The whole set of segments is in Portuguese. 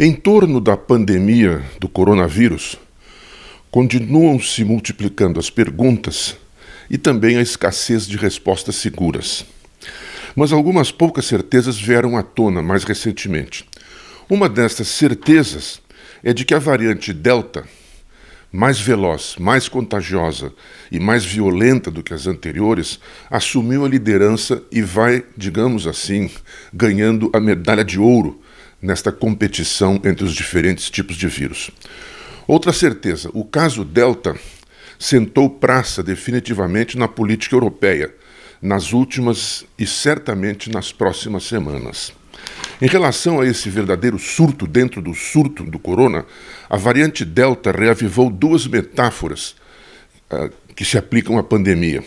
Em torno da pandemia do coronavírus, continuam se multiplicando as perguntas e também a escassez de respostas seguras. Mas algumas poucas certezas vieram à tona mais recentemente. Uma destas certezas é de que a variante Delta, mais veloz, mais contagiosa e mais violenta do que as anteriores, assumiu a liderança e vai, digamos assim, ganhando a medalha de ouro nesta competição entre os diferentes tipos de vírus. Outra certeza: o caso Delta sentou praça definitivamente na política europeia, nas últimas e certamente nas próximas semanas. Em relação a esse verdadeiro surto dentro do surto do corona, a variante Delta reavivou duas metáforas uh, que se aplicam à pandemia: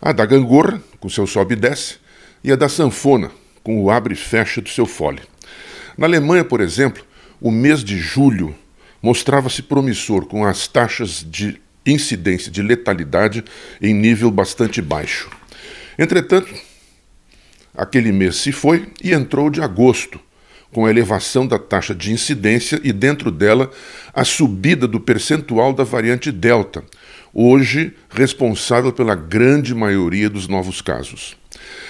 a da gangorra, com seu sobe e desce, e a da sanfona, com o abre e fecha do seu fole. Na Alemanha, por exemplo, o mês de julho mostrava-se promissor, com as taxas de incidência de letalidade em nível bastante baixo. Entretanto, aquele mês se foi e entrou de agosto, com a elevação da taxa de incidência e, dentro dela, a subida do percentual da variante Delta, hoje responsável pela grande maioria dos novos casos.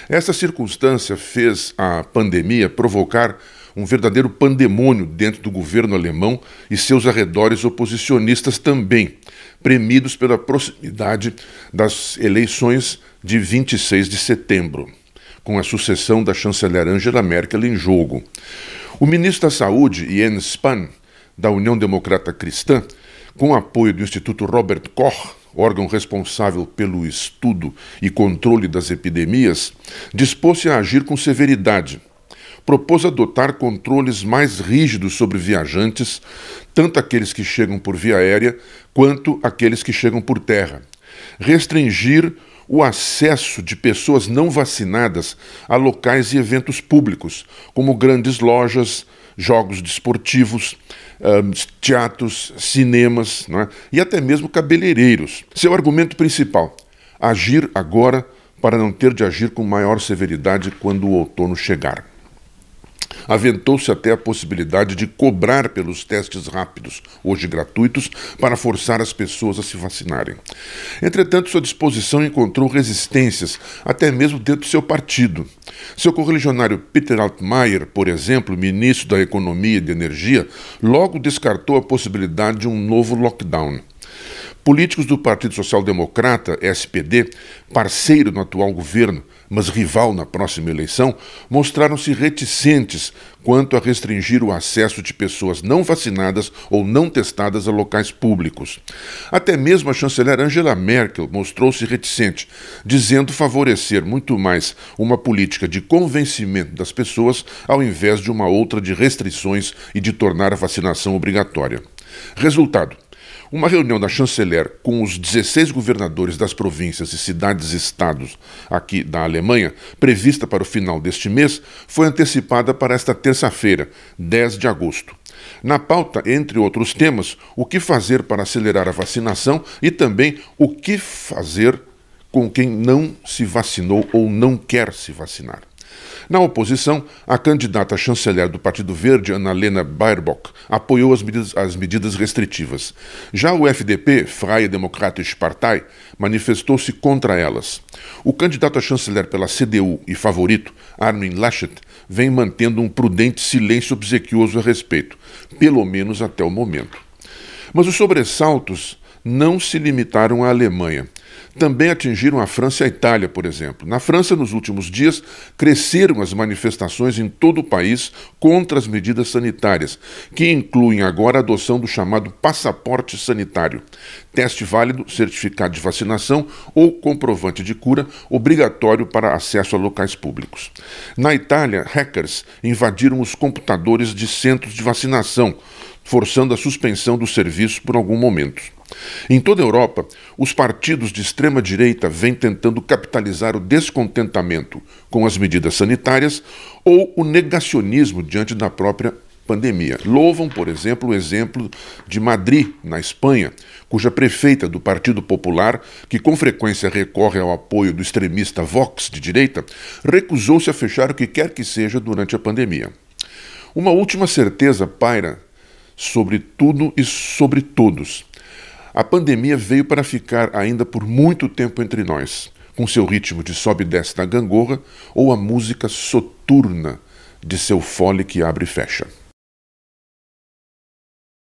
Essa circunstância fez a pandemia provocar um verdadeiro pandemônio dentro do governo alemão e seus arredores oposicionistas também, premidos pela proximidade das eleições de 26 de setembro, com a sucessão da chanceler Angela Merkel em jogo. O ministro da Saúde, Jens Spahn, da União Democrata Cristã, com apoio do Instituto Robert Koch, órgão responsável pelo estudo e controle das epidemias, dispôs-se a agir com severidade propôs adotar controles mais rígidos sobre viajantes, tanto aqueles que chegam por via aérea quanto aqueles que chegam por terra. Restringir o acesso de pessoas não vacinadas a locais e eventos públicos, como grandes lojas, jogos desportivos, teatros, cinemas né? e até mesmo cabeleireiros. Seu argumento principal: agir agora para não ter de agir com maior severidade quando o outono chegar. Aventou-se até a possibilidade de cobrar pelos testes rápidos, hoje gratuitos, para forçar as pessoas a se vacinarem. Entretanto, sua disposição encontrou resistências, até mesmo dentro do seu partido. Seu correligionário Peter Altmaier, por exemplo, ministro da Economia e de Energia, logo descartou a possibilidade de um novo lockdown. Políticos do Partido Social Democrata, SPD, parceiro no atual governo, mas rival na próxima eleição, mostraram-se reticentes quanto a restringir o acesso de pessoas não vacinadas ou não testadas a locais públicos. Até mesmo a chanceler Angela Merkel mostrou-se reticente, dizendo favorecer muito mais uma política de convencimento das pessoas ao invés de uma outra de restrições e de tornar a vacinação obrigatória. Resultado: uma reunião da chanceler com os 16 governadores das províncias e cidades-estados aqui da Alemanha, prevista para o final deste mês, foi antecipada para esta terça-feira, 10 de agosto. Na pauta, entre outros temas, o que fazer para acelerar a vacinação e também o que fazer com quem não se vacinou ou não quer se vacinar. Na oposição, a candidata chanceler do Partido Verde, Annalena Baerbock, apoiou as medidas, as medidas restritivas. Já o FDP, Freie Demokratische Partei, manifestou-se contra elas. O candidato a chanceler pela CDU e favorito, Armin Laschet, vem mantendo um prudente silêncio obsequioso a respeito, pelo menos até o momento. Mas os sobressaltos não se limitaram à Alemanha também atingiram a França e a Itália, por exemplo. Na França, nos últimos dias, cresceram as manifestações em todo o país contra as medidas sanitárias, que incluem agora a adoção do chamado passaporte sanitário. Teste válido, certificado de vacinação ou comprovante de cura obrigatório para acesso a locais públicos. Na Itália, hackers invadiram os computadores de centros de vacinação forçando a suspensão dos serviços por algum momento. Em toda a Europa, os partidos de extrema-direita vêm tentando capitalizar o descontentamento com as medidas sanitárias ou o negacionismo diante da própria pandemia. Louvam, por exemplo, o exemplo de Madrid, na Espanha, cuja prefeita do Partido Popular, que com frequência recorre ao apoio do extremista Vox de direita, recusou-se a fechar o que quer que seja durante a pandemia. Uma última certeza paira sobre tudo e sobre todos. A pandemia veio para ficar ainda por muito tempo entre nós, com seu ritmo de sobe e desce na gangorra ou a música soturna de seu fole que abre e fecha.